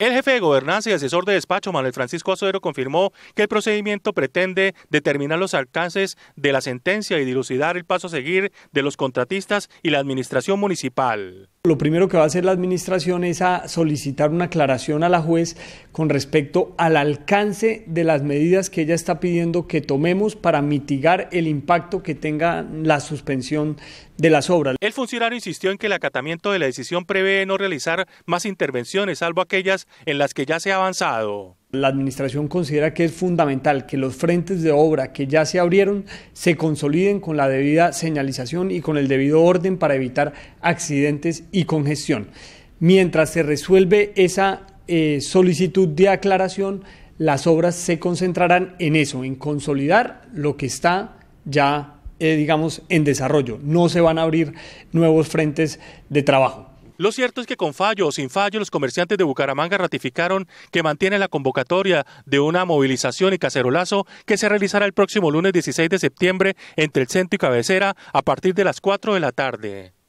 El jefe de gobernanza y asesor de despacho, Manuel Francisco Azuero, confirmó que el procedimiento pretende determinar los alcances de la sentencia y dilucidar el paso a seguir de los contratistas y la administración municipal. Lo primero que va a hacer la administración es a solicitar una aclaración a la juez con respecto al alcance de las medidas que ella está pidiendo que tomemos para mitigar el impacto que tenga la suspensión de las obras. El funcionario insistió en que el acatamiento de la decisión prevé no realizar más intervenciones, salvo aquellas en las que ya se ha avanzado. La Administración considera que es fundamental que los frentes de obra que ya se abrieron se consoliden con la debida señalización y con el debido orden para evitar accidentes y congestión. Mientras se resuelve esa eh, solicitud de aclaración, las obras se concentrarán en eso, en consolidar lo que está ya, eh, digamos, en desarrollo. No se van a abrir nuevos frentes de trabajo. Lo cierto es que con fallo o sin fallo, los comerciantes de Bucaramanga ratificaron que mantiene la convocatoria de una movilización y cacerolazo que se realizará el próximo lunes 16 de septiembre entre el centro y cabecera a partir de las 4 de la tarde.